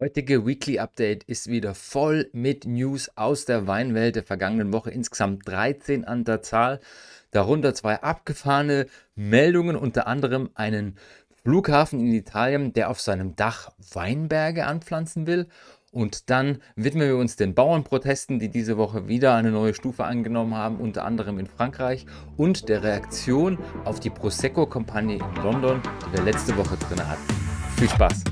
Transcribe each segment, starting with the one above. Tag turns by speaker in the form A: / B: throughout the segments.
A: heutige Weekly Update ist wieder voll mit News aus der Weinwelt der vergangenen Woche, insgesamt 13 an der Zahl, darunter zwei abgefahrene Meldungen, unter anderem einen Flughafen in Italien, der auf seinem Dach Weinberge anpflanzen will. Und dann widmen wir uns den Bauernprotesten, die diese Woche wieder eine neue Stufe angenommen haben, unter anderem in Frankreich, und der Reaktion auf die Prosecco-Kampagne in London, die wir letzte Woche drin hatten. Viel Spaß!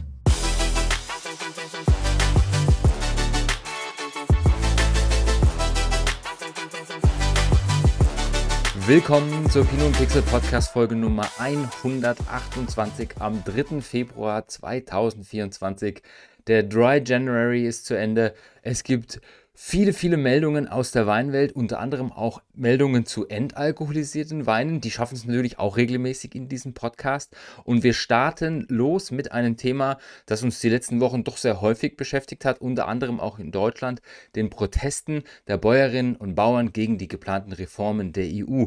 A: Willkommen zur Pino und Pixel Podcast Folge Nummer 128 am 3. Februar 2024. Der Dry January ist zu Ende. Es gibt viele, viele Meldungen aus der Weinwelt, unter anderem auch Meldungen zu entalkoholisierten Weinen. Die schaffen es natürlich auch regelmäßig in diesem Podcast. Und wir starten los mit einem Thema, das uns die letzten Wochen doch sehr häufig beschäftigt hat, unter anderem auch in Deutschland, den Protesten der Bäuerinnen und Bauern gegen die geplanten Reformen der EU.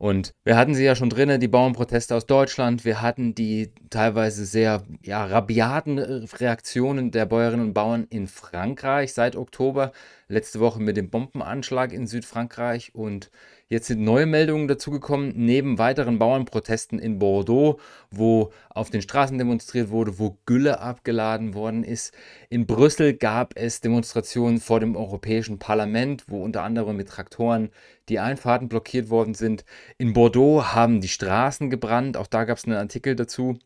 A: Und wir hatten sie ja schon drin, die Bauernproteste aus Deutschland. Wir hatten die teilweise sehr ja, rabiaten äh, Reaktionen der Bäuerinnen und Bauern in Frankreich seit Oktober. Letzte Woche mit dem Bombenanschlag in Südfrankreich und Jetzt sind neue Meldungen dazugekommen, neben weiteren Bauernprotesten in Bordeaux, wo auf den Straßen demonstriert wurde, wo Gülle abgeladen worden ist. In Brüssel gab es Demonstrationen vor dem Europäischen Parlament, wo unter anderem mit Traktoren die Einfahrten blockiert worden sind. In Bordeaux haben die Straßen gebrannt, auch da gab es einen Artikel dazu.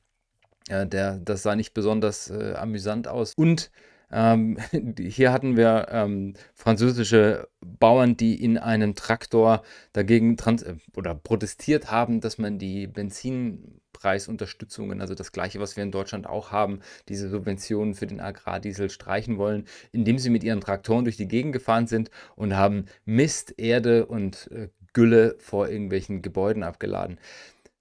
A: Ja, der, das sah nicht besonders äh, amüsant aus. Und ähm, hier hatten wir ähm, französische Bauern, die in einem Traktor dagegen äh, oder protestiert haben, dass man die Benzinpreisunterstützungen, also das gleiche, was wir in Deutschland auch haben, diese Subventionen für den Agrardiesel streichen wollen, indem sie mit ihren Traktoren durch die Gegend gefahren sind und haben Mist, Erde und äh, Gülle vor irgendwelchen Gebäuden abgeladen.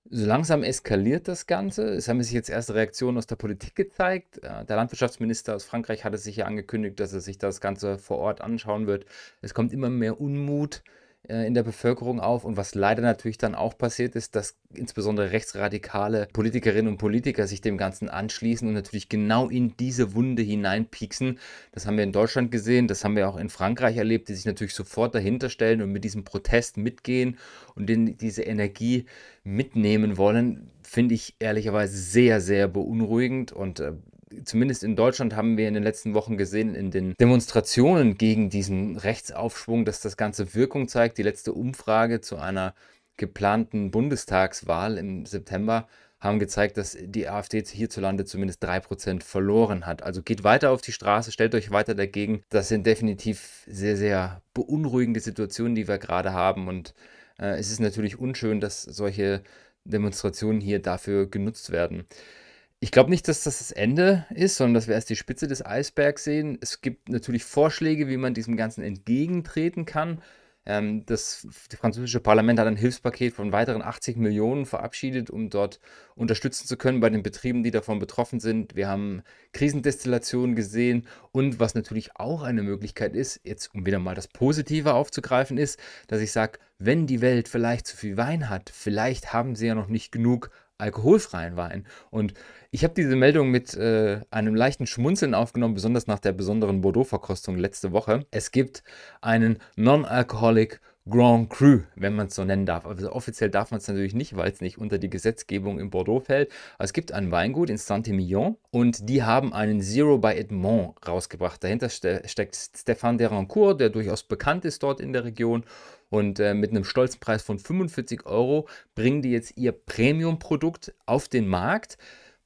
A: So Langsam eskaliert das Ganze. Es haben sich jetzt erste Reaktionen aus der Politik gezeigt. Äh, der Landwirtschaftsminister aus Frankreich hatte sich ja angekündigt, dass er sich das Ganze vor Ort anschauen wird. Es kommt immer mehr Unmut. Äh, in der Bevölkerung auf. Und was leider natürlich dann auch passiert ist, dass insbesondere rechtsradikale Politikerinnen und Politiker sich dem Ganzen anschließen und natürlich genau in diese Wunde hineinpieksen. Das haben wir in Deutschland gesehen, das haben wir auch in Frankreich erlebt, die sich natürlich sofort dahinter stellen und mit diesem Protest mitgehen und den, diese Energie mitnehmen wollen. Finde ich ehrlicherweise sehr, sehr beunruhigend und äh, zumindest in Deutschland haben wir in den letzten Wochen gesehen, in den Demonstrationen gegen diesen Rechtsaufschwung, dass das Ganze Wirkung zeigt. Die letzte Umfrage zu einer geplanten Bundestagswahl im September haben gezeigt, dass die AfD hierzulande zumindest 3% verloren hat. Also geht weiter auf die Straße, stellt euch weiter dagegen. Das sind definitiv sehr, sehr beunruhigende Situationen, die wir gerade haben. Und äh, es ist natürlich unschön, dass solche Demonstrationen hier dafür genutzt werden ich glaube nicht, dass das das Ende ist, sondern dass wir erst die Spitze des Eisbergs sehen. Es gibt natürlich Vorschläge, wie man diesem Ganzen entgegentreten kann. Ähm, das, das französische Parlament hat ein Hilfspaket von weiteren 80 Millionen verabschiedet, um dort unterstützen zu können bei den Betrieben, die davon betroffen sind. Wir haben Krisendestillationen gesehen und was natürlich auch eine Möglichkeit ist, jetzt um wieder mal das Positive aufzugreifen, ist, dass ich sage, wenn die Welt vielleicht zu viel Wein hat, vielleicht haben sie ja noch nicht genug alkoholfreien Wein. Und ich habe diese Meldung mit äh, einem leichten Schmunzeln aufgenommen, besonders nach der besonderen Bordeaux-Verkostung letzte Woche. Es gibt einen Non-Alcoholic Grand Cru, wenn man es so nennen darf. Also offiziell darf man es natürlich nicht, weil es nicht unter die Gesetzgebung in Bordeaux fällt. Aber es gibt ein Weingut in Saint-Emilion und die haben einen Zero by Edmond rausgebracht. Dahinter ste steckt Stéphane Derancourt, der durchaus bekannt ist dort in der Region und äh, mit einem stolzen Preis von 45 Euro bringen die jetzt ihr Premium-Produkt auf den Markt.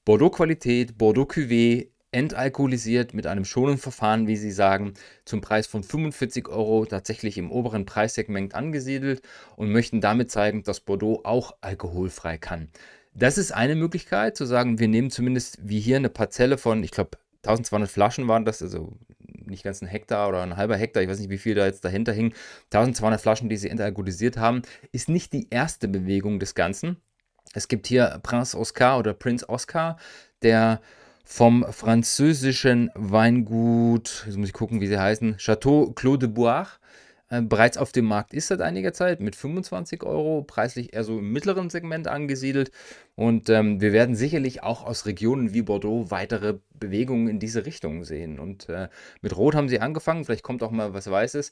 A: Bordeaux-Qualität, Bordeaux-Cuvée, entalkoholisiert mit einem schonenden Verfahren, wie Sie sagen, zum Preis von 45 Euro tatsächlich im oberen Preissegment angesiedelt und möchten damit zeigen, dass Bordeaux auch alkoholfrei kann. Das ist eine Möglichkeit zu sagen, wir nehmen zumindest wie hier eine Parzelle von, ich glaube, 1200 Flaschen waren das, also nicht ganz ein Hektar oder ein halber Hektar, ich weiß nicht, wie viel da jetzt dahinter hing, 1200 Flaschen, die sie entalkoholisiert haben, ist nicht die erste Bewegung des Ganzen. Es gibt hier Prinz Oscar oder Prinz Oscar, der vom französischen Weingut, jetzt muss ich gucken, wie sie heißen, Château Claude de Boire, äh, bereits auf dem Markt ist seit einiger Zeit mit 25 Euro, preislich eher so im mittleren Segment angesiedelt. Und ähm, wir werden sicherlich auch aus Regionen wie Bordeaux weitere Bewegungen in diese Richtung sehen. Und äh, mit Rot haben sie angefangen, vielleicht kommt auch mal was Weißes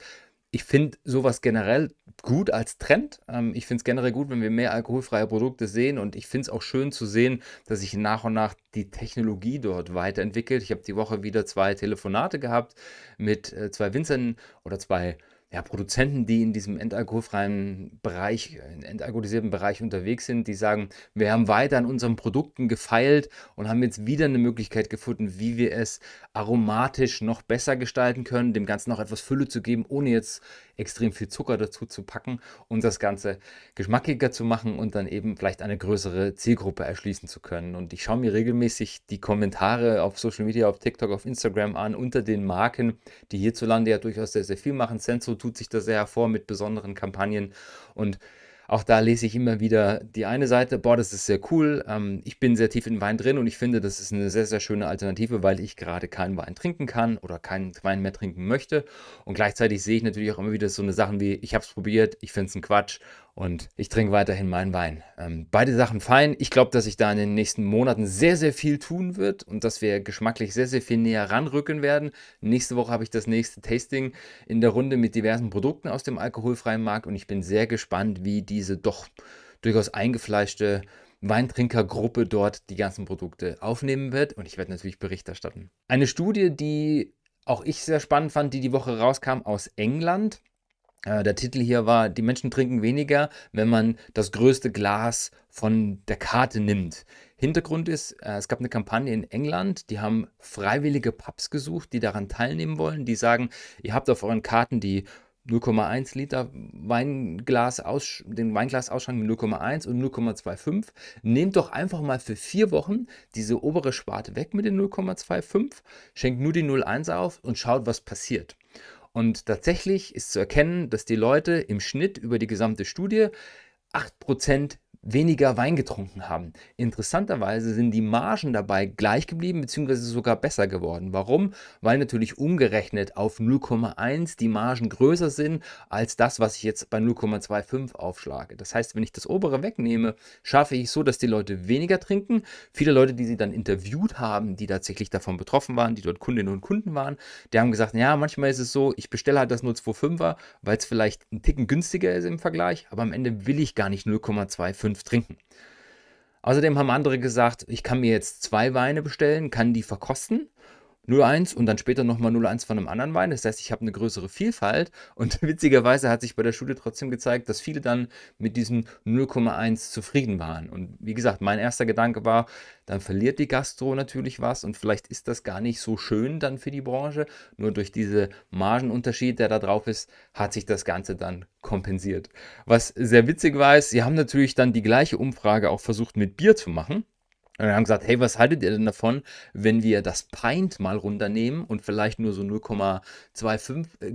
A: ich finde sowas generell gut als Trend. Ähm, ich finde es generell gut, wenn wir mehr alkoholfreie Produkte sehen und ich finde es auch schön zu sehen, dass sich nach und nach die Technologie dort weiterentwickelt. Ich habe die Woche wieder zwei Telefonate gehabt mit äh, zwei Winzern oder zwei ja, Produzenten, die in diesem entalkoholfreien Bereich, entalkoholisierten Bereich unterwegs sind, die sagen, wir haben weiter an unseren Produkten gefeilt und haben jetzt wieder eine Möglichkeit gefunden, wie wir es aromatisch noch besser gestalten können, dem Ganzen noch etwas Fülle zu geben, ohne jetzt extrem viel Zucker dazu zu packen und das Ganze geschmackiger zu machen und dann eben vielleicht eine größere Zielgruppe erschließen zu können. Und ich schaue mir regelmäßig die Kommentare auf Social Media, auf TikTok, auf Instagram an unter den Marken, die hierzulande ja durchaus sehr, sehr viel machen. Sensor tut sich das sehr hervor mit besonderen Kampagnen und auch da lese ich immer wieder die eine Seite, boah, das ist sehr cool, ähm, ich bin sehr tief in Wein drin und ich finde, das ist eine sehr, sehr schöne Alternative, weil ich gerade keinen Wein trinken kann oder keinen Wein mehr trinken möchte. Und gleichzeitig sehe ich natürlich auch immer wieder so eine Sachen wie, ich habe es probiert, ich finde es ein Quatsch und ich trinke weiterhin meinen Wein. Ähm, beide Sachen fein. Ich glaube, dass ich da in den nächsten Monaten sehr, sehr viel tun wird und dass wir geschmacklich sehr, sehr viel näher ranrücken werden. Nächste Woche habe ich das nächste Tasting in der Runde mit diversen Produkten aus dem alkoholfreien Markt und ich bin sehr gespannt, wie diese doch durchaus eingefleischte Weintrinkergruppe dort die ganzen Produkte aufnehmen wird. Und ich werde natürlich Bericht erstatten. Eine Studie, die auch ich sehr spannend fand, die die Woche rauskam aus England äh, der Titel hier war, die Menschen trinken weniger, wenn man das größte Glas von der Karte nimmt. Hintergrund ist, äh, es gab eine Kampagne in England, die haben freiwillige Pubs gesucht, die daran teilnehmen wollen, die sagen, ihr habt auf euren Karten die 0,1 Liter Weinglas aus, den Weinglasausschrank mit 0,1 und 0,25. Nehmt doch einfach mal für vier Wochen diese obere Sparte weg mit den 0,25, schenkt nur die 0,1 auf und schaut, was passiert. Und tatsächlich ist zu erkennen, dass die Leute im Schnitt über die gesamte Studie 8% weniger Wein getrunken haben. Interessanterweise sind die Margen dabei gleich geblieben bzw. sogar besser geworden. Warum? Weil natürlich umgerechnet auf 0,1 die Margen größer sind als das, was ich jetzt bei 0,25 aufschlage. Das heißt, wenn ich das obere wegnehme, schaffe ich so, dass die Leute weniger trinken. Viele Leute, die sie dann interviewt haben, die tatsächlich davon betroffen waren, die dort Kundinnen und Kunden waren, die haben gesagt, ja, manchmal ist es so, ich bestelle halt das 0,25er, weil es vielleicht einen Ticken günstiger ist im Vergleich, aber am Ende will ich gar nicht 0,25 fünf trinken. Außerdem haben andere gesagt, ich kann mir jetzt zwei Weine bestellen, kann die verkosten 01 und dann später nochmal 01 von einem anderen Wein. Das heißt, ich habe eine größere Vielfalt und witzigerweise hat sich bei der Studie trotzdem gezeigt, dass viele dann mit diesem 0,1 zufrieden waren. Und wie gesagt, mein erster Gedanke war, dann verliert die Gastro natürlich was und vielleicht ist das gar nicht so schön dann für die Branche. Nur durch diesen Margenunterschied, der da drauf ist, hat sich das Ganze dann kompensiert. Was sehr witzig war, ist, sie haben natürlich dann die gleiche Umfrage auch versucht mit Bier zu machen. Und wir haben gesagt, hey, was haltet ihr denn davon, wenn wir das Pint mal runternehmen und vielleicht nur so 0,25 äh,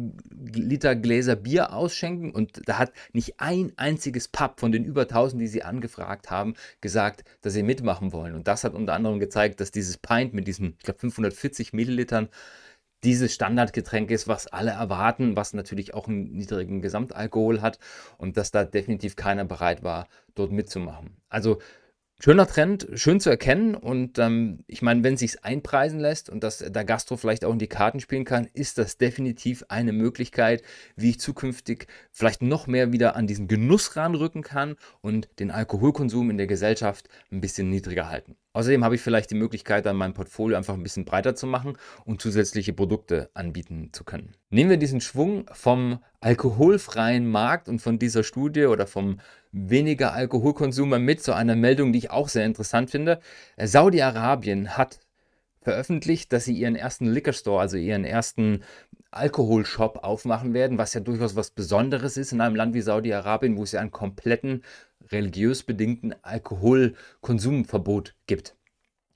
A: Liter Gläser Bier ausschenken? Und da hat nicht ein einziges Pub von den über 1000, die sie angefragt haben, gesagt, dass sie mitmachen wollen. Und das hat unter anderem gezeigt, dass dieses Pint mit diesen, ich glaube, 540 Millilitern dieses Standardgetränk ist, was alle erwarten, was natürlich auch einen niedrigen Gesamtalkohol hat und dass da definitiv keiner bereit war, dort mitzumachen. Also schöner Trend, schön zu erkennen. Und ähm, ich meine, wenn es sich einpreisen lässt und dass der Gastro vielleicht auch in die Karten spielen kann, ist das definitiv eine Möglichkeit, wie ich zukünftig vielleicht noch mehr wieder an diesen Genuss ranrücken kann und den Alkoholkonsum in der Gesellschaft ein bisschen niedriger halten. Außerdem habe ich vielleicht die Möglichkeit, dann mein Portfolio einfach ein bisschen breiter zu machen und zusätzliche Produkte anbieten zu können. Nehmen wir diesen Schwung vom alkoholfreien Markt und von dieser Studie oder vom weniger Alkoholkonsumer mit zu einer Meldung, die ich auch sehr interessant finde. Äh, Saudi-Arabien hat veröffentlicht, dass sie ihren ersten Liquor Store, also ihren ersten Alkoholshop aufmachen werden, was ja durchaus was Besonderes ist in einem Land wie Saudi-Arabien, wo es ja einen kompletten religiös bedingten Alkoholkonsumverbot gibt.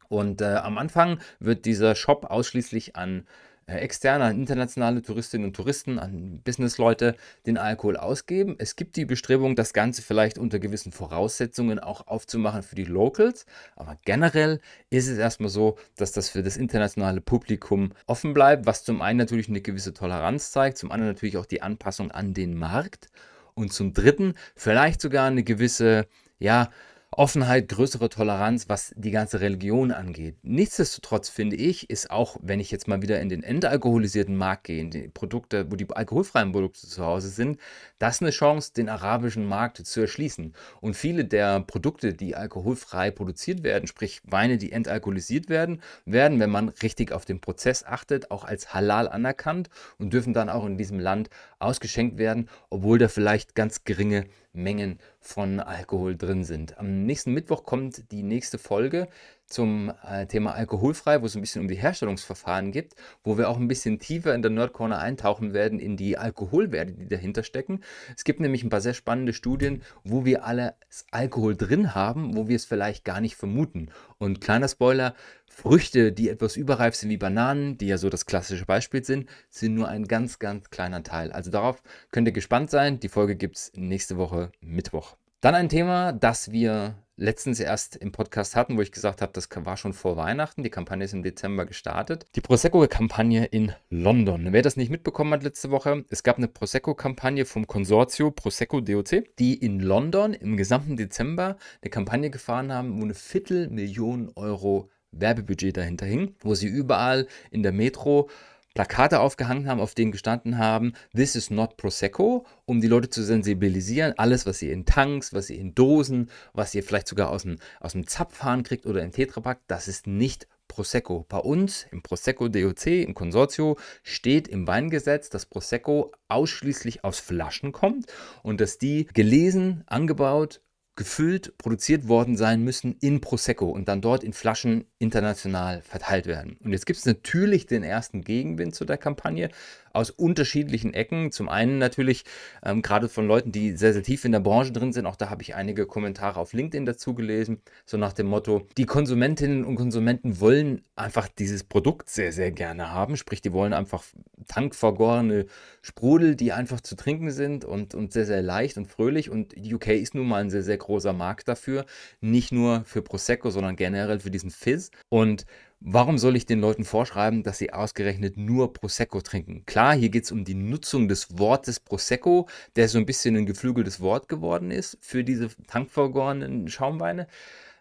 A: Und äh, am Anfang wird dieser Shop ausschließlich an äh, externe, an internationale Touristinnen und Touristen, an Businessleute den Alkohol ausgeben. Es gibt die Bestrebung, das Ganze vielleicht unter gewissen Voraussetzungen auch aufzumachen für die Locals. Aber generell ist es erstmal so, dass das für das internationale Publikum offen bleibt, was zum einen natürlich eine gewisse Toleranz zeigt, zum anderen natürlich auch die Anpassung an den Markt und zum Dritten vielleicht sogar eine gewisse, ja, Offenheit, größere Toleranz, was die ganze Religion angeht. Nichtsdestotrotz finde ich, ist auch, wenn ich jetzt mal wieder in den entalkoholisierten Markt gehe, in die Produkte, wo die alkoholfreien Produkte zu Hause sind, das eine Chance, den arabischen Markt zu erschließen. Und viele der Produkte, die alkoholfrei produziert werden, sprich Weine, die entalkoholisiert werden, werden, wenn man richtig auf den Prozess achtet, auch als halal anerkannt und dürfen dann auch in diesem Land ausgeschenkt werden, obwohl da vielleicht ganz geringe Mengen von Alkohol drin sind. Am nächsten Mittwoch kommt die nächste Folge zum äh, Thema alkoholfrei, wo es ein bisschen um die Herstellungsverfahren geht, wo wir auch ein bisschen tiefer in der Nerdcorner eintauchen werden in die Alkoholwerte, die dahinter stecken. Es gibt nämlich ein paar sehr spannende Studien, wo wir alles Alkohol drin haben, wo wir es vielleicht gar nicht vermuten. Und kleiner Spoiler, Früchte, die etwas überreif sind wie Bananen, die ja so das klassische Beispiel sind, sind nur ein ganz, ganz kleiner Teil. Also darauf könnt ihr gespannt sein. Die Folge gibt es nächste Woche Mittwoch. Dann ein Thema, das wir letztens erst im Podcast hatten, wo ich gesagt habe, das war schon vor Weihnachten. Die Kampagne ist im Dezember gestartet. Die Prosecco-Kampagne in London. Wer das nicht mitbekommen hat letzte Woche, es gab eine Prosecco-Kampagne vom Konsortio Prosecco DOC, die in London im gesamten Dezember eine Kampagne gefahren haben, wo eine Viertelmillion Euro Werbebudget dahinter hing, wo sie überall in der Metro Plakate aufgehangen haben, auf denen gestanden haben, This is not Prosecco, um die Leute zu sensibilisieren, alles, was ihr in Tanks, was ihr in Dosen, was ihr vielleicht sogar aus dem, aus dem Zapfhahn kriegt oder im Tetrapack, das ist nicht Prosecco. Bei uns im Prosecco DOC, im Konsortio, steht im Weingesetz, dass Prosecco ausschließlich aus Flaschen kommt und dass die gelesen, angebaut, gefüllt produziert worden sein müssen in Prosecco und dann dort in Flaschen international verteilt werden. Und jetzt gibt es natürlich den ersten Gegenwind zu der Kampagne, aus unterschiedlichen Ecken. Zum einen natürlich ähm, gerade von Leuten, die sehr, sehr tief in der Branche drin sind. Auch da habe ich einige Kommentare auf LinkedIn dazu gelesen. So nach dem Motto, die Konsumentinnen und Konsumenten wollen einfach dieses Produkt sehr, sehr gerne haben. Sprich, die wollen einfach tankvergorene Sprudel, die einfach zu trinken sind und, und sehr, sehr leicht und fröhlich. Und die UK ist nun mal ein sehr, sehr großer Markt dafür. Nicht nur für Prosecco, sondern generell für diesen Fizz. Und Warum soll ich den Leuten vorschreiben, dass sie ausgerechnet nur Prosecco trinken? Klar, hier geht es um die Nutzung des Wortes Prosecco, der so ein bisschen ein geflügeltes Wort geworden ist für diese tankvergorenen Schaumweine.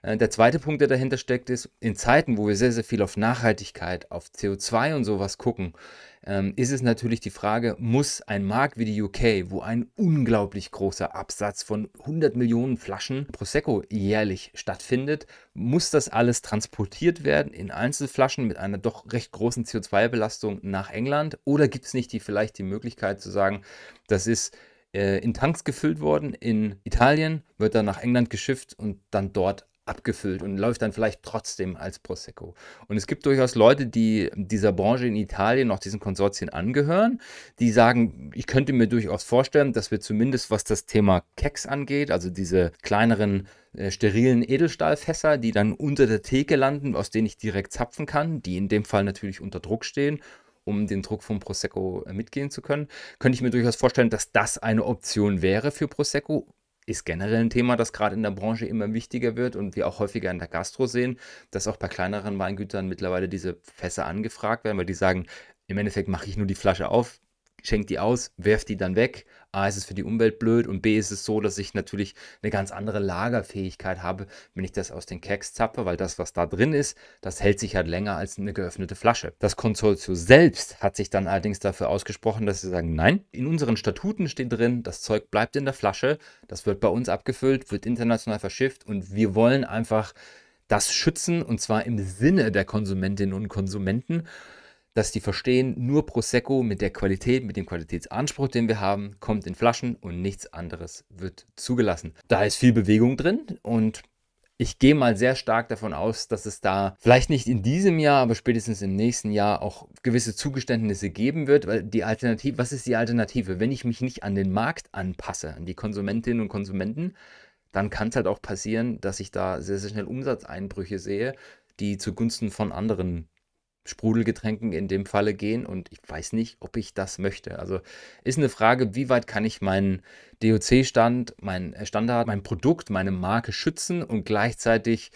A: Äh, der zweite Punkt, der dahinter steckt, ist, in Zeiten, wo wir sehr, sehr viel auf Nachhaltigkeit, auf CO2 und sowas gucken, ähm, ist es natürlich die Frage, muss ein Markt wie die UK, wo ein unglaublich großer Absatz von 100 Millionen Flaschen Prosecco jährlich stattfindet, muss das alles transportiert werden in Einzelflaschen mit einer doch recht großen CO2-Belastung nach England? Oder gibt es nicht die, vielleicht die Möglichkeit zu sagen, das ist äh, in Tanks gefüllt worden in Italien, wird dann nach England geschifft und dann dort abgefüllt und läuft dann vielleicht trotzdem als Prosecco. Und es gibt durchaus Leute, die dieser Branche in Italien, noch diesen Konsortien angehören, die sagen, ich könnte mir durchaus vorstellen, dass wir zumindest was das Thema Keks angeht, also diese kleineren äh, sterilen Edelstahlfässer, die dann unter der Theke landen, aus denen ich direkt zapfen kann, die in dem Fall natürlich unter Druck stehen um den Druck vom Prosecco äh, mitgehen zu können. Könnte ich mir durchaus vorstellen, dass das eine Option wäre für Prosecco, ist generell ein Thema, das gerade in der Branche immer wichtiger wird und wir auch häufiger in der Gastro sehen, dass auch bei kleineren Weingütern mittlerweile diese Fässer angefragt werden, weil die sagen, im Endeffekt mache ich nur die Flasche auf, schenkt die aus, werft die dann weg. A, ist es für die Umwelt blöd und B, ist es so, dass ich natürlich eine ganz andere Lagerfähigkeit habe, wenn ich das aus den Keks zappe, weil das, was da drin ist, das hält sich halt länger als eine geöffnete Flasche. Das Konsortium selbst hat sich dann allerdings dafür ausgesprochen, dass sie sagen, nein, in unseren Statuten steht drin, das Zeug bleibt in der Flasche, das wird bei uns abgefüllt, wird international verschifft und wir wollen einfach das schützen und zwar im Sinne der Konsumentinnen und Konsumenten dass die verstehen, nur Prosecco mit der Qualität, mit dem Qualitätsanspruch, den wir haben, kommt in Flaschen und nichts anderes wird zugelassen. Da ist viel Bewegung drin und ich gehe mal sehr stark davon aus, dass es da vielleicht nicht in diesem Jahr, aber spätestens im nächsten Jahr auch gewisse Zugeständnisse geben wird, weil die Alternative, was ist die Alternative? Wenn ich mich nicht an den Markt anpasse, an die Konsumentinnen und Konsumenten, dann kann es halt auch passieren, dass ich da sehr, sehr schnell Umsatzeinbrüche sehe, die zugunsten von anderen Sprudelgetränken in dem Falle gehen und ich weiß nicht, ob ich das möchte. Also ist eine Frage, wie weit kann ich meinen DOC-Stand, mein Standard, mein Produkt, meine Marke schützen und gleichzeitig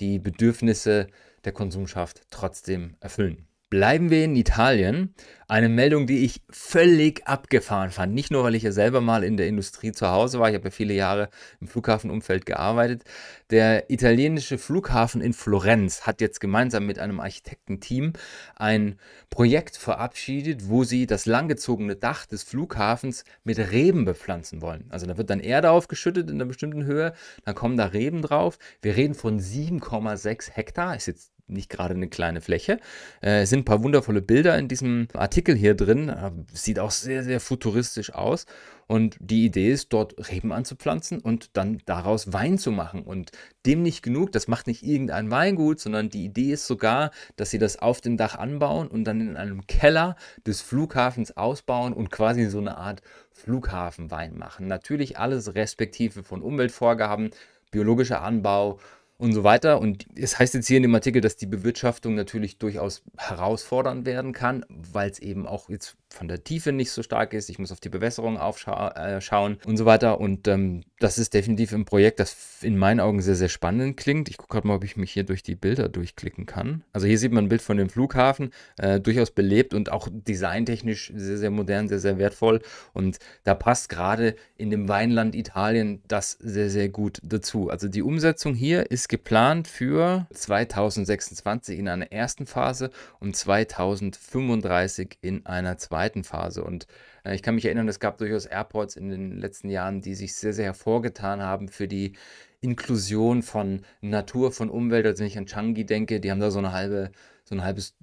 A: die Bedürfnisse der Konsumschaft trotzdem erfüllen. Bleiben wir in Italien. Eine Meldung, die ich völlig abgefahren fand. Nicht nur, weil ich ja selber mal in der Industrie zu Hause war. Ich habe ja viele Jahre im Flughafenumfeld gearbeitet. Der italienische Flughafen in Florenz hat jetzt gemeinsam mit einem Architektenteam ein Projekt verabschiedet, wo sie das langgezogene Dach des Flughafens mit Reben bepflanzen wollen. Also da wird dann Erde aufgeschüttet in einer bestimmten Höhe. Dann kommen da Reben drauf. Wir reden von 7,6 Hektar. Ist jetzt nicht gerade eine kleine Fläche. Äh, es sind ein paar wundervolle Bilder in diesem Artikel hier drin. Äh, sieht auch sehr, sehr futuristisch aus. Und die Idee ist, dort Reben anzupflanzen und dann daraus Wein zu machen. Und dem nicht genug, das macht nicht irgendein Weingut, sondern die Idee ist sogar, dass sie das auf dem Dach anbauen und dann in einem Keller des Flughafens ausbauen und quasi so eine Art Flughafenwein machen. Natürlich alles respektive von Umweltvorgaben, biologischer Anbau, und so weiter. Und es heißt jetzt hier in dem Artikel, dass die Bewirtschaftung natürlich durchaus herausfordernd werden kann, weil es eben auch jetzt von der Tiefe nicht so stark ist. Ich muss auf die Bewässerung aufschauen äh, und so weiter. Und ähm, das ist definitiv ein Projekt, das in meinen Augen sehr, sehr spannend klingt. Ich gucke gerade mal, ob ich mich hier durch die Bilder durchklicken kann. Also hier sieht man ein Bild von dem Flughafen, äh, durchaus belebt und auch designtechnisch sehr, sehr modern, sehr, sehr wertvoll. Und da passt gerade in dem Weinland Italien das sehr, sehr gut dazu. Also die Umsetzung hier ist geplant für 2026 in einer ersten Phase und 2035 in einer zweiten Phase. Und äh, ich kann mich erinnern, es gab durchaus Airports in den letzten Jahren, die sich sehr, sehr hervorgetan haben für die Inklusion von Natur, von Umwelt. Also wenn ich an Changi denke, die haben da so eine halbe, so ein halbes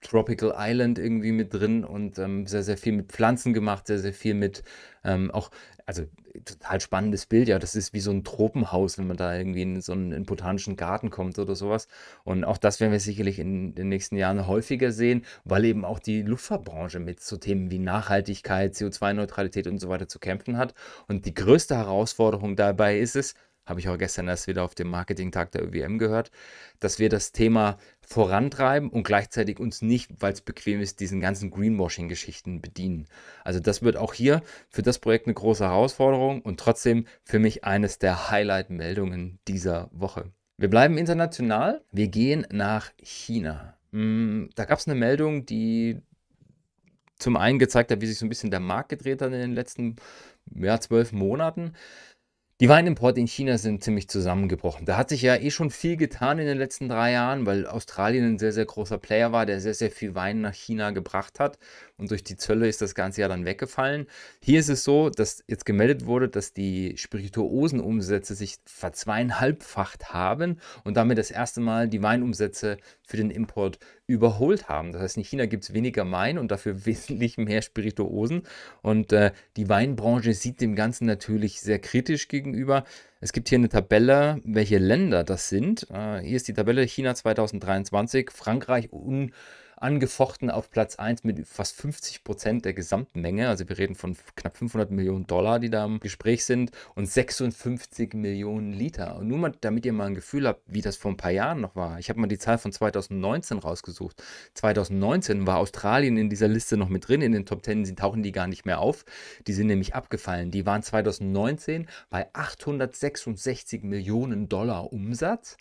A: Tropical Island irgendwie mit drin und ähm, sehr, sehr viel mit Pflanzen gemacht, sehr, sehr viel mit ähm, auch also äh, total spannendes Bild, ja, das ist wie so ein Tropenhaus, wenn man da irgendwie in so einen, in botanischen Garten kommt oder sowas. Und auch das werden wir sicherlich in den nächsten Jahren häufiger sehen, weil eben auch die Luftfahrtbranche mit so Themen wie Nachhaltigkeit, CO2-Neutralität und so weiter zu kämpfen hat. Und die größte Herausforderung dabei ist es, habe ich auch gestern erst wieder auf dem Marketingtag der ÖWM gehört, dass wir das Thema vorantreiben und gleichzeitig uns nicht, weil es bequem ist, diesen ganzen Greenwashing-Geschichten bedienen. Also das wird auch hier für das Projekt eine große Herausforderung und trotzdem für mich eines der Highlight-Meldungen dieser Woche. Wir bleiben international, wir gehen nach China. Mm, da gab es eine Meldung, die zum einen gezeigt hat, wie sich so ein bisschen der Markt gedreht hat in den letzten ja, zwölf Monaten. Die Weinimporte in China sind ziemlich zusammengebrochen. Da hat sich ja eh schon viel getan in den letzten drei Jahren, weil Australien ein sehr, sehr großer Player war, der sehr, sehr viel Wein nach China gebracht hat. Und durch die Zölle ist das Ganze ja dann weggefallen. Hier ist es so, dass jetzt gemeldet wurde, dass die Spirituosenumsätze sich verzweieinhalbfacht haben und damit das erste Mal die Weinumsätze für den Import überholt haben. Das heißt, in China gibt es weniger Wein und dafür wesentlich mehr Spirituosen. Und äh, die Weinbranche sieht dem Ganzen natürlich sehr kritisch gegenüber. Es gibt hier eine Tabelle, welche Länder das sind. Äh, hier ist die Tabelle China 2023, Frankreich un angefochten auf Platz 1 mit fast 50 Prozent der Gesamtmenge. Also wir reden von knapp 500 Millionen Dollar, die da im Gespräch sind und 56 Millionen Liter. Und nur mal, damit ihr mal ein Gefühl habt, wie das vor ein paar Jahren noch war. Ich habe mal die Zahl von 2019 rausgesucht. 2019 war Australien in dieser Liste noch mit drin. In den Top 10 tauchen die gar nicht mehr auf. Die sind nämlich abgefallen. Die waren 2019 bei 866 Millionen Dollar Umsatz.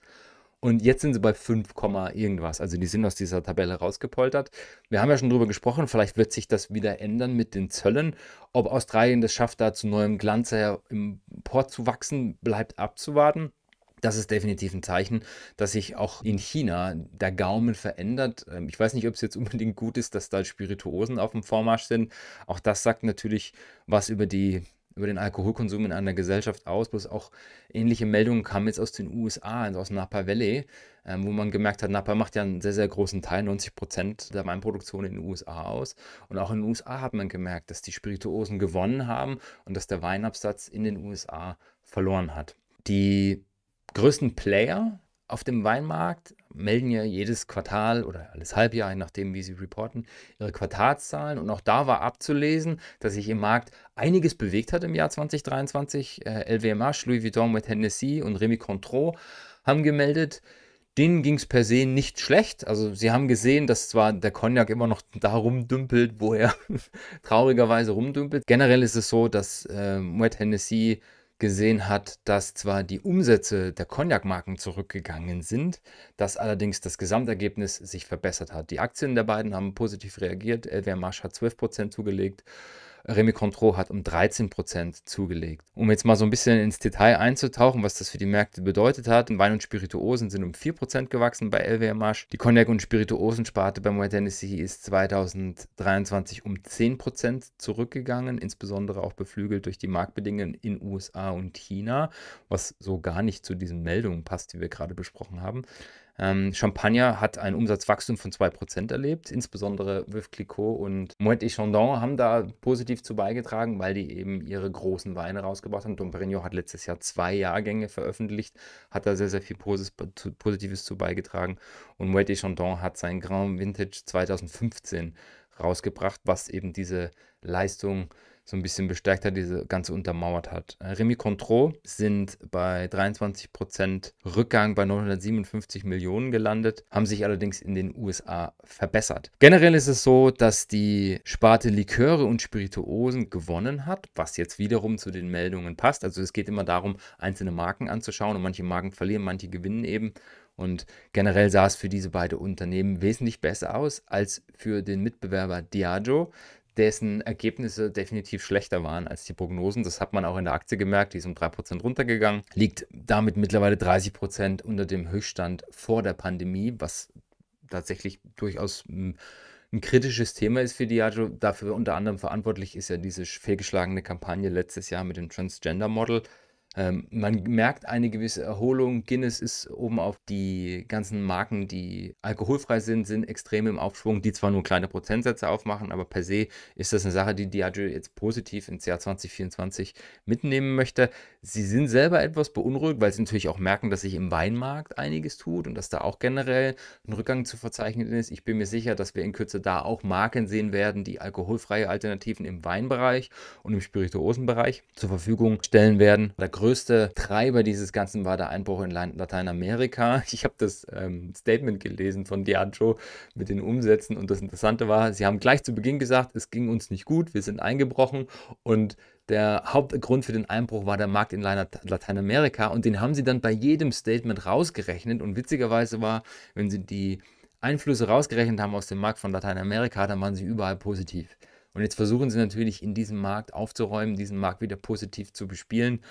A: Und jetzt sind sie bei 5, irgendwas. Also die sind aus dieser Tabelle rausgepoltert. Wir haben ja schon drüber gesprochen, vielleicht wird sich das wieder ändern mit den Zöllen. Ob Australien das schafft, da zu neuem Glanz her im Port zu wachsen, bleibt abzuwarten. Das ist definitiv ein Zeichen, dass sich auch in China der Gaumen verändert. Ähm, ich weiß nicht, ob es jetzt unbedingt gut ist, dass da Spirituosen auf dem Vormarsch sind. Auch das sagt natürlich was über die über den Alkoholkonsum in einer Gesellschaft aus. Bloß auch ähnliche Meldungen kamen jetzt aus den USA, also aus Napa Valley, ähm, wo man gemerkt hat, Napa macht ja einen sehr, sehr großen Teil, 90 Prozent der Weinproduktion in den USA aus. Und auch in den USA hat man gemerkt, dass die Spirituosen gewonnen haben und dass der Weinabsatz in den USA verloren hat. Die größten Player auf dem Weinmarkt melden ja jedes Quartal oder alles Halbjahr, je nachdem, wie sie reporten, ihre Quartalszahlen. Und auch da war abzulesen, dass sich im Markt einiges bewegt hat im Jahr 2023. Äh, LVMH, Louis Vuitton mit Hennessy und Remy Contreau haben gemeldet, denen ging es per se nicht schlecht. Also sie haben gesehen, dass zwar der Cognac immer noch da rumdümpelt, wo er traurigerweise rumdümpelt. Generell ist es so, dass äh, Moet Hennessy gesehen hat, dass zwar die Umsätze der Cognac-Marken zurückgegangen sind, dass allerdings das Gesamtergebnis sich verbessert hat. Die Aktien der beiden haben positiv reagiert. LVMH hat 12% zugelegt Remy Contro hat um 13% zugelegt. Um jetzt mal so ein bisschen ins Detail einzutauchen, was das für die Märkte bedeutet hat, Wein und Spirituosen sind um 4% gewachsen bei LWM Die Cognac- und Spirituosensparte bei Moet Hennessy ist 2023 um 10% zurückgegangen, insbesondere auch beflügelt durch die Marktbedingungen in USA und China, was so gar nicht zu diesen Meldungen passt, die wir gerade besprochen haben. Ähm, Champagner hat ein Umsatzwachstum von 2% erlebt. Insbesondere Veuve Clicquot und Moet et Chandon haben da positiv zu beigetragen, weil die eben ihre großen Weine rausgebracht haben. Dom Perignon hat letztes Jahr zwei Jahrgänge veröffentlicht, hat da sehr, sehr viel Positives zu beigetragen. Und Moet et Chandon hat sein Grand Vintage 2015 rausgebracht, was eben diese Leistung äh, so ein bisschen bestärkt hat, diese ganze untermauert hat. Äh, Remy Contro sind bei 23% Rückgang bei 957 Millionen gelandet, haben sich allerdings in den USA verbessert. Generell ist es so, dass die Sparte Liköre und Spirituosen gewonnen hat, was jetzt wiederum zu den Meldungen passt. Also es geht immer darum, einzelne Marken anzuschauen und manche Marken verlieren, manche gewinnen eben. Und generell sah es für diese beiden Unternehmen wesentlich besser aus als für den Mitbewerber Diageo dessen Ergebnisse definitiv schlechter waren als die Prognosen. Das hat man auch in der Aktie gemerkt, die ist um 3% runtergegangen, liegt damit mittlerweile 30% unter dem Höchststand vor der Pandemie, was tatsächlich durchaus hm, ein kritisches Thema ist für Diageo. Dafür unter anderem verantwortlich ist ja diese fehlgeschlagene Kampagne letztes Jahr mit dem Transgender Model. Ähm, man merkt eine gewisse Erholung. Guinness ist oben auf die ganzen Marken, die alkoholfrei sind, sind extrem im Aufschwung, die zwar nur kleine Prozentsätze aufmachen, aber per se ist das eine Sache, die Diageo jetzt positiv ins Jahr 2024 mitnehmen möchte. Sie sind selber etwas beunruhigt, weil sie natürlich auch merken, dass sich im Weinmarkt einiges tut und dass da auch generell ein Rückgang zu verzeichnen ist. Ich bin mir sicher, dass wir in Kürze da auch Marken sehen werden, die alkoholfreie Alternativen im Weinbereich und im Spirituosenbereich zur Verfügung stellen werden. Der größte Treiber dieses Ganzen war der Einbruch in Lateinamerika. Ich habe das ähm, Statement gelesen von Diageo mit den Umsätzen und das Interessante war, sie haben gleich zu Beginn gesagt, es ging uns nicht gut, wir sind eingebrochen und der Hauptgrund für den Einbruch war der Markt in Lateinamerika und den haben sie dann bei jedem Statement rausgerechnet und witzigerweise war, wenn sie die Einflüsse rausgerechnet haben aus dem Markt von Lateinamerika, dann waren sie überall positiv. Und jetzt versuchen sie natürlich in diesem Markt aufzuräumen, diesen Markt wieder positiv zu bespielen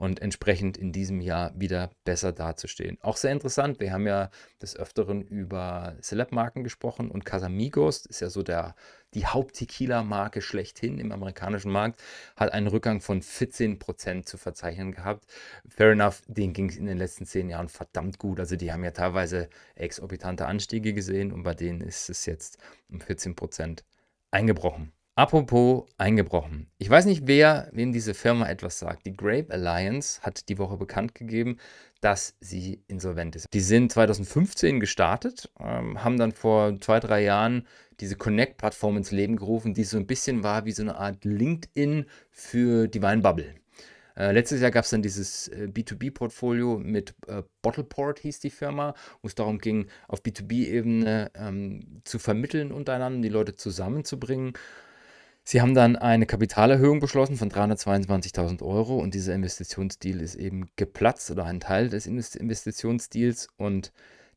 A: und entsprechend in diesem Jahr wieder besser dazustehen. Auch sehr interessant, wir haben ja des Öfteren über Celeb-Marken gesprochen und Casamigos ist ja so der, die Haupt-Tequila-Marke schlechthin im amerikanischen Markt, hat einen Rückgang von 14% zu verzeichnen gehabt. Fair enough, denen ging es in den letzten zehn Jahren verdammt gut. Also die haben ja teilweise exorbitante Anstiege gesehen und bei denen ist es jetzt um 14% eingebrochen. Apropos eingebrochen. Ich weiß nicht, wer, wem diese Firma etwas sagt. Die Grape Alliance hat die Woche bekannt gegeben, dass sie insolvent ist. Die sind 2015 gestartet, ähm, haben dann vor zwei, drei Jahren diese Connect-Plattform ins Leben gerufen, die so ein bisschen war wie so eine Art LinkedIn für die Weinbubble. Äh, letztes Jahr gab es dann dieses äh, B2B-Portfolio mit äh, Bottleport hieß die Firma, wo es darum ging, auf B2B-Ebene ähm, zu vermitteln untereinander, die Leute zusammenzubringen. Sie haben dann eine Kapitalerhöhung beschlossen von 322.000 Euro und dieser Investitionsdeal ist eben geplatzt oder ein Teil des Investitionsdeals und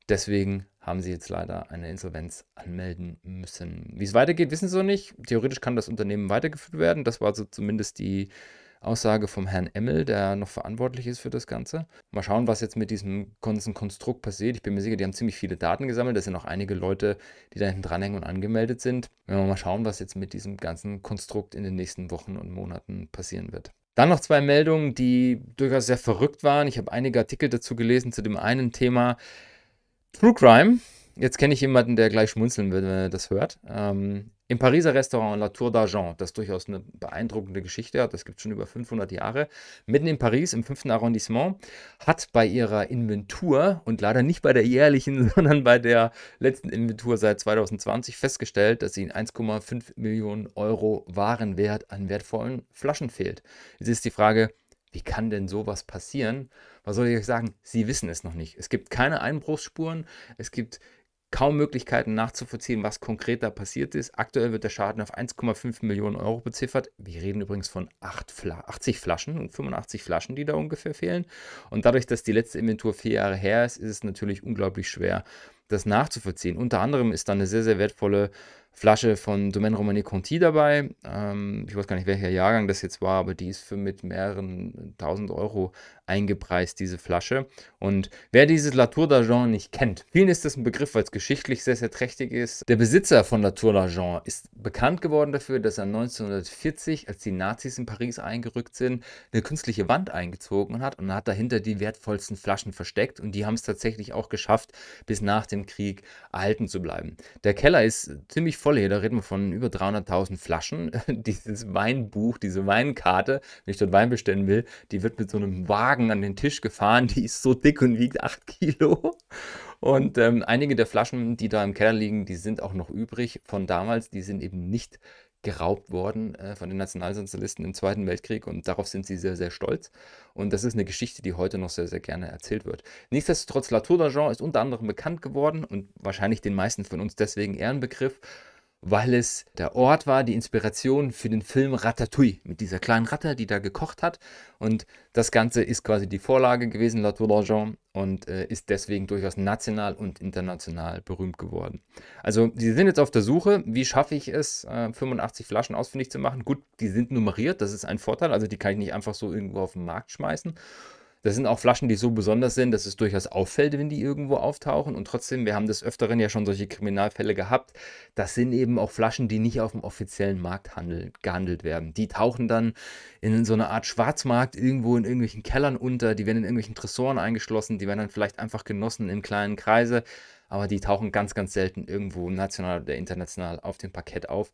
A: deswegen haben sie jetzt leider eine Insolvenz anmelden müssen. Wie es weitergeht, wissen sie noch nicht. Theoretisch kann das Unternehmen weitergeführt werden. Das war also zumindest die Aussage vom Herrn Emmel, der noch verantwortlich ist für das Ganze. Mal schauen, was jetzt mit diesem ganzen Konstrukt passiert. Ich bin mir sicher, die haben ziemlich viele Daten gesammelt. Da sind auch einige Leute, die da hinten dranhängen und angemeldet sind. Wenn wir mal schauen, was jetzt mit diesem ganzen Konstrukt in den nächsten Wochen und Monaten passieren wird. Dann noch zwei Meldungen, die durchaus sehr verrückt waren. Ich habe einige Artikel dazu gelesen zu dem einen Thema True Crime jetzt kenne ich jemanden, der gleich schmunzeln wird, wenn er das hört. Ähm, Im Pariser Restaurant La Tour d'Argent, das durchaus eine beeindruckende Geschichte hat, das gibt es schon über 500 Jahre, mitten in Paris, im 5. Arrondissement, hat bei ihrer Inventur und leider nicht bei der jährlichen, sondern bei der letzten Inventur seit 2020 festgestellt, dass ihnen 1,5 Millionen Euro Warenwert an wertvollen Flaschen fehlt. Jetzt ist die Frage, wie kann denn sowas passieren? Was soll ich euch sagen? Sie wissen es noch nicht. Es gibt keine Einbruchsspuren, es gibt kaum Möglichkeiten nachzuvollziehen, was konkret da passiert ist. Aktuell wird der Schaden auf 1,5 Millionen Euro beziffert. Wir reden übrigens von 8 Fla 80 Flaschen und 85 Flaschen, die da ungefähr fehlen. Und dadurch, dass die letzte Inventur vier Jahre her ist, ist es natürlich unglaublich schwer, das nachzuvollziehen. Unter anderem ist da eine sehr, sehr wertvolle Flasche von Domaine Romane Conti dabei. Ähm, ich weiß gar nicht, welcher Jahrgang das jetzt war, aber die ist für mit mehreren tausend Euro eingepreist, diese Flasche. Und wer dieses Latour d'Argent nicht kennt, vielen ist das ein Begriff, weil es geschichtlich sehr, sehr trächtig ist. Der Besitzer von Latour d'Argent ist bekannt geworden dafür, dass er 1940, als die Nazis in Paris eingerückt sind, eine künstliche Wand eingezogen hat und hat dahinter die wertvollsten Flaschen versteckt. Und die haben es tatsächlich auch geschafft, bis nach dem Krieg erhalten zu bleiben. Der Keller ist ziemlich voll hier, da reden wir von über 300.000 Flaschen. Dieses Weinbuch, diese Weinkarte, wenn ich dort Wein bestellen will, die wird mit so einem Wagen Wagen an den Tisch gefahren. Die ist so dick und wiegt 8 Kilo. Und ähm, einige der Flaschen, die da im Keller liegen, die sind auch noch übrig von damals. Die sind eben nicht geraubt worden äh, von den Nationalsozialisten im Zweiten Weltkrieg und darauf sind sie sehr, sehr stolz. Und das ist eine Geschichte, die heute noch sehr, sehr gerne erzählt wird. Nichtsdestotrotz, La Tour d'Argent ist unter anderem bekannt geworden und wahrscheinlich den meisten von uns deswegen Ehrenbegriff weil es der Ort war, die Inspiration für den Film Ratatouille mit dieser kleinen Ratte, die da gekocht hat. Und das Ganze ist quasi die Vorlage gewesen, La Tour d'Argent, und äh, ist deswegen durchaus national und international berühmt geworden. Also, sie sind jetzt auf der Suche, wie schaffe ich es, äh, 85 Flaschen ausfindig zu machen. Gut, die sind nummeriert, das ist ein Vorteil, also die kann ich nicht einfach so irgendwo auf den Markt schmeißen. Das sind auch Flaschen, die so besonders sind, dass es durchaus auffällt, wenn die irgendwo auftauchen. Und trotzdem, wir haben des Öfteren ja schon solche Kriminalfälle gehabt. Das sind eben auch Flaschen, die nicht auf dem offiziellen Markt handel, gehandelt werden. Die tauchen dann in so einer Art Schwarzmarkt irgendwo in irgendwelchen Kellern unter. Die werden in irgendwelchen Tresoren eingeschlossen. Die werden dann vielleicht einfach genossen in kleinen Kreise. Aber die tauchen ganz, ganz selten irgendwo national oder international auf dem Parkett auf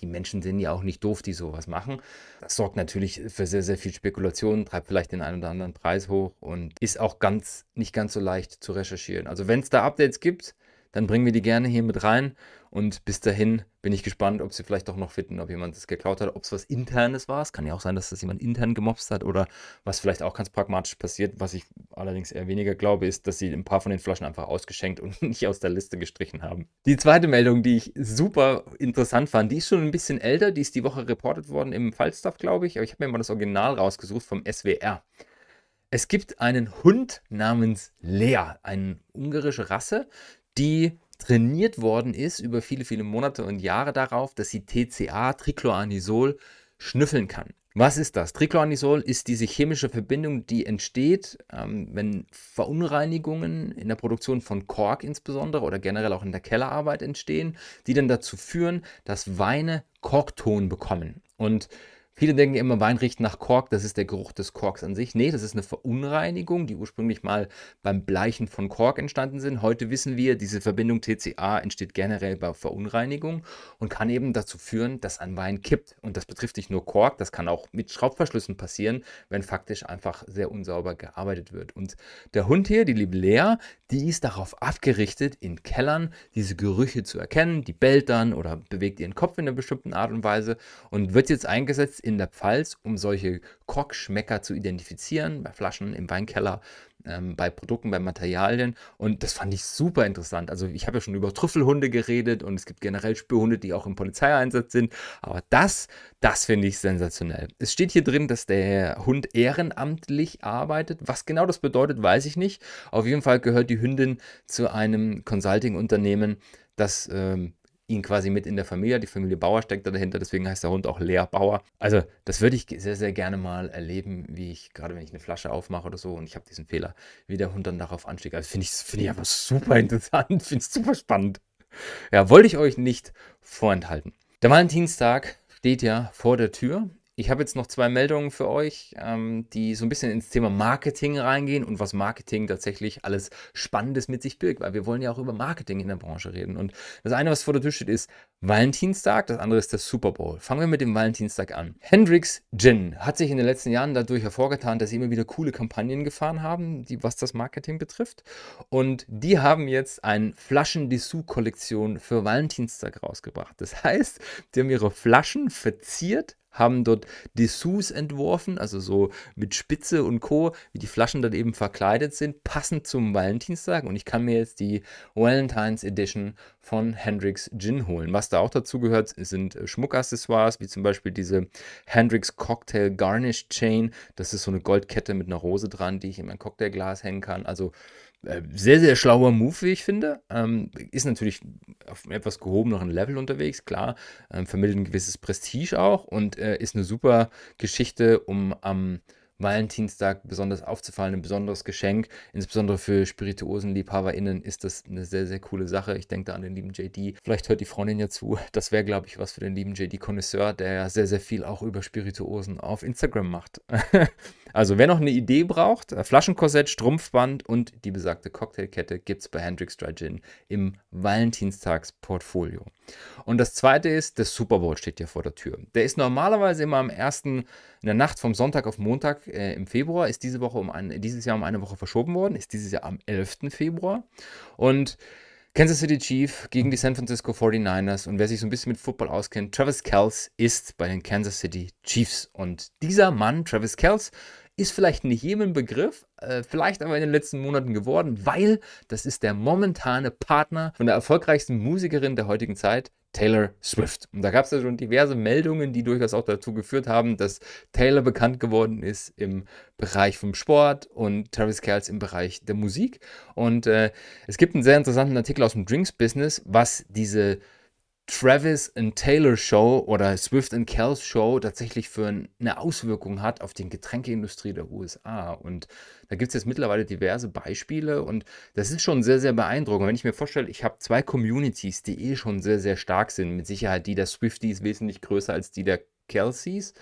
A: die Menschen sind ja auch nicht doof, die sowas machen. Das sorgt natürlich für sehr, sehr viel Spekulation, treibt vielleicht den einen oder anderen Preis hoch und ist auch ganz, nicht ganz so leicht zu recherchieren. Also wenn es da Updates gibt, dann bringen wir die gerne hier mit rein. Und bis dahin bin ich gespannt, ob sie vielleicht doch noch finden, ob jemand das geklaut hat, ob es was Internes war. Es kann ja auch sein, dass das jemand intern gemobst hat oder was vielleicht auch ganz pragmatisch passiert. Was ich allerdings eher weniger glaube, ist, dass sie ein paar von den Flaschen einfach ausgeschenkt und nicht aus der Liste gestrichen haben. Die zweite Meldung, die ich super interessant fand, die ist schon ein bisschen älter. Die ist die Woche reportet worden im Falstaff, glaube ich. Aber ich habe mir mal das Original rausgesucht vom SWR. Es gibt einen Hund namens Lea, eine ungarische Rasse, die trainiert worden ist über viele, viele Monate und Jahre darauf, dass sie TCA, Tricloanisol, schnüffeln kann. Was ist das? Tricloanisol ist diese chemische Verbindung, die entsteht, ähm, wenn Verunreinigungen in der Produktion von Kork insbesondere oder generell auch in der Kellerarbeit entstehen, die dann dazu führen, dass Weine Korkton bekommen. Und Viele denken immer, Wein riecht nach Kork, das ist der Geruch des Korks an sich. Nee, das ist eine Verunreinigung, die ursprünglich mal beim Bleichen von Kork entstanden sind. Heute wissen wir, diese Verbindung TCA entsteht generell bei Verunreinigung und kann eben dazu führen, dass ein Wein kippt. Und das betrifft nicht nur Kork, das kann auch mit Schraubverschlüssen passieren, wenn faktisch einfach sehr unsauber gearbeitet wird. Und der Hund hier, die liebe Lea, die ist darauf abgerichtet, in Kellern diese Gerüche zu erkennen. Die bellt dann oder bewegt ihren Kopf in einer bestimmten Art und Weise und wird jetzt eingesetzt in der Pfalz, um solche Kochschmecker zu identifizieren, bei Flaschen, im Weinkeller, ähm, bei Produkten, bei Materialien. Und das fand ich super interessant. Also ich habe ja schon über Trüffelhunde geredet und es gibt generell Spürhunde, die auch im Polizeieinsatz sind. Aber das, das finde ich sensationell. Es steht hier drin, dass der Hund ehrenamtlich arbeitet. Was genau das bedeutet, weiß ich nicht. Auf jeden Fall gehört die Hündin zu einem Consulting-Unternehmen, das ähm, ihn quasi mit in der Familie. Die Familie Bauer steckt da dahinter, deswegen heißt der Hund auch Lea Bauer. Also, das würde ich sehr, sehr gerne mal erleben, wie ich, gerade wenn ich eine Flasche aufmache oder so und ich habe diesen Fehler, wie der Hund dann darauf anstieg. Also, finde ich, find ich einfach super interessant, finde es super spannend. Ja, wollte ich euch nicht vorenthalten. Der Valentinstag steht ja vor der Tür ich habe jetzt noch zwei Meldungen für euch, ähm, die so ein bisschen ins Thema Marketing reingehen und was Marketing tatsächlich alles Spannendes mit sich birgt, weil wir wollen ja auch über Marketing in der Branche reden. Und das eine, was vor der Tür steht, ist Valentinstag, das andere ist der Super Bowl. Fangen wir mit dem Valentinstag an. Hendrix Gin hat sich in den letzten Jahren dadurch hervorgetan, dass sie immer wieder coole Kampagnen gefahren haben, die, was das Marketing betrifft. Und die haben jetzt eine Flaschen-Dessous-Kollektion für Valentinstag rausgebracht. Das heißt, die haben ihre Flaschen verziert haben dort Dessous entworfen, also so mit Spitze und Co., wie die Flaschen dann eben verkleidet sind, passend zum Valentinstag. Und ich kann mir jetzt die Valentines Edition von Hendrix Gin holen. Was da auch dazu gehört, sind Schmuckaccessoires, wie zum Beispiel diese Hendrix Cocktail Garnish Chain. Das ist so eine Goldkette mit einer Rose dran, die ich in mein Cocktailglas hängen kann. Also äh, sehr, sehr schlauer Move, wie ich finde. Ähm, ist natürlich auf einem etwas gehobeneren Level unterwegs, klar. Ähm, vermittelt ein gewisses Prestige auch und äh, ist eine super Geschichte, um am Valentinstag besonders aufzufallen, ein besonderes Geschenk. Insbesondere für SpirituosenliebhaberInnen ist das eine sehr, sehr coole Sache. Ich denke da an den lieben JD. Vielleicht hört die Freundin ja zu. Das wäre, glaube ich, was für den lieben JD-Konnoisseur, der ja sehr, sehr viel auch über Spirituosen auf Instagram macht. also, wer noch eine Idee braucht, äh, Flaschenkorsett, Strumpfband und die besagte Cocktailkette gibt es bei Hendrix Dry Gin im Valentinstagsportfolio. Und das zweite ist, der Super Bowl steht ja vor der Tür. Der ist normalerweise immer am ersten in der Nacht vom Sonntag auf Montag äh, im Februar ist diese Woche um ein, dieses Jahr um eine Woche verschoben worden, ist dieses Jahr am 11. Februar. Und Kansas City Chief gegen die San Francisco 49ers. Und wer sich so ein bisschen mit Football auskennt, Travis Kells ist bei den Kansas City Chiefs. Und dieser Mann, Travis Kells, ist vielleicht nicht jedem Begriff, äh, vielleicht aber in den letzten Monaten geworden, weil das ist der momentane Partner von der erfolgreichsten Musikerin der heutigen Zeit, Taylor Swift. Und da gab es ja schon diverse Meldungen, die durchaus auch dazu geführt haben, dass Taylor bekannt geworden ist im Bereich vom Sport und Travis Kelce im Bereich der Musik. Und äh, es gibt einen sehr interessanten Artikel aus dem Drinks-Business, was diese Travis and Taylor Show oder Swift and Kells Show tatsächlich für eine Auswirkung hat auf die Getränkeindustrie der USA. Und da gibt es jetzt mittlerweile diverse Beispiele und das ist schon sehr, sehr beeindruckend. Wenn ich mir vorstelle, ich habe zwei Communities, die eh schon sehr, sehr stark sind, mit Sicherheit die der Swifties wesentlich größer als die der Kelseys.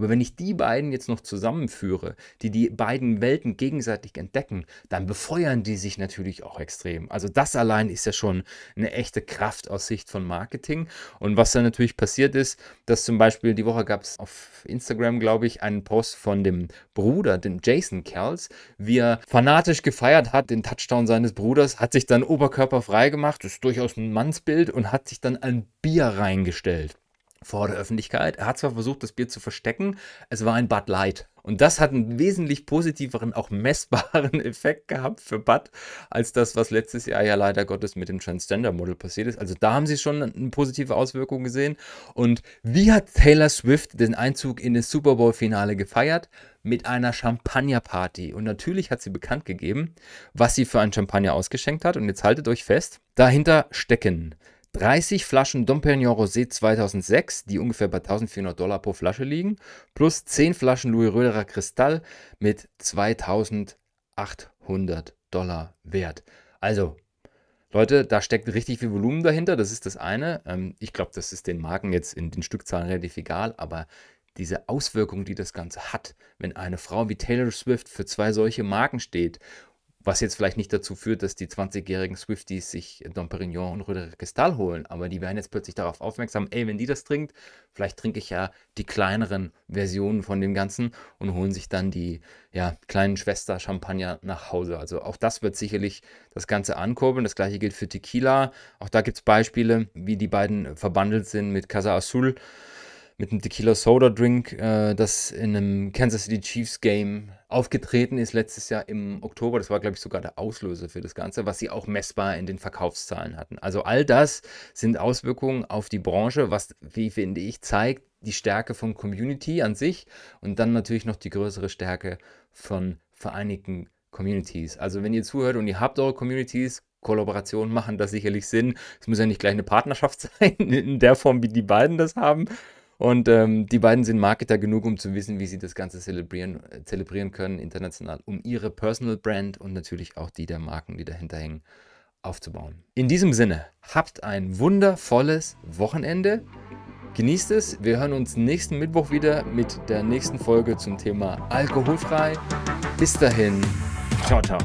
A: Aber wenn ich die beiden jetzt noch zusammenführe, die die beiden Welten gegenseitig entdecken, dann befeuern die sich natürlich auch extrem. Also das allein ist ja schon eine echte Kraft aus Sicht von Marketing. Und was dann natürlich passiert ist, dass zum Beispiel die Woche gab es auf Instagram, glaube ich, einen Post von dem Bruder, dem Jason Kells, wie er fanatisch gefeiert hat, den Touchdown seines Bruders, hat sich dann oberkörperfrei gemacht, das ist durchaus ein Mannsbild und hat sich dann ein Bier reingestellt vor der Öffentlichkeit. Er hat zwar versucht, das Bier zu verstecken, es war ein Bud Light. Und das hat einen wesentlich positiveren, auch messbaren Effekt gehabt für Bud, als das, was letztes Jahr ja leider Gottes mit dem Transgender-Model passiert ist. Also da haben sie schon eine positive Auswirkung gesehen. Und wie hat Taylor Swift den Einzug in das Super Bowl-Finale gefeiert? Mit einer Champagnerparty. Und natürlich hat sie bekannt gegeben, was sie für ein Champagner ausgeschenkt hat. Und jetzt haltet euch fest, dahinter stecken 30 Flaschen Dom Perignon Rosé 2006, die ungefähr bei 1400 Dollar pro Flasche liegen, plus 10 Flaschen Louis Röderer Kristall mit 2800 Dollar wert. Also, Leute, da steckt richtig viel Volumen dahinter, das ist das eine. Ähm, ich glaube, das ist den Marken jetzt in den Stückzahlen relativ egal, aber diese Auswirkung, die das Ganze hat, wenn eine Frau wie Taylor Swift für zwei solche Marken steht was jetzt vielleicht nicht dazu führt, dass die 20-jährigen Swifties sich Dom Perignon und Röder Cristal holen, aber die werden jetzt plötzlich darauf aufmerksam, ey, wenn die das trinkt, vielleicht trinke ich ja die kleineren Versionen von dem Ganzen und holen sich dann die ja, kleinen Schwester Champagner nach Hause. Also auch das wird sicherlich das Ganze ankurbeln. Das gleiche gilt für Tequila. Auch da gibt es Beispiele, wie die beiden verbandelt sind mit Casa Azul, mit einem Tequila Soda Drink, äh, das in einem Kansas City Chiefs Game aufgetreten ist letztes Jahr im Oktober. Das war, glaube ich, sogar der Auslöser für das Ganze, was sie auch messbar in den Verkaufszahlen hatten. Also all das sind Auswirkungen auf die Branche, was, wie finde ich, zeigt die Stärke von Community an sich und dann natürlich noch die größere Stärke von vereinigten Communities. Also wenn ihr zuhört und ihr habt eure Communities, Kollaborationen machen da sicherlich Sinn. Es muss ja nicht gleich eine Partnerschaft sein, in der Form, wie die beiden das haben, und ähm, die beiden sind Marketer genug, um zu wissen, wie sie das Ganze zelebrieren, äh, zelebrieren können, international, um ihre Personal Brand und natürlich auch die der Marken, die dahinter hängen, aufzubauen. In diesem Sinne, habt ein wundervolles Wochenende. Genießt es. Wir hören uns nächsten Mittwoch wieder mit der nächsten Folge zum Thema Alkoholfrei. Bis dahin, ciao, ciao.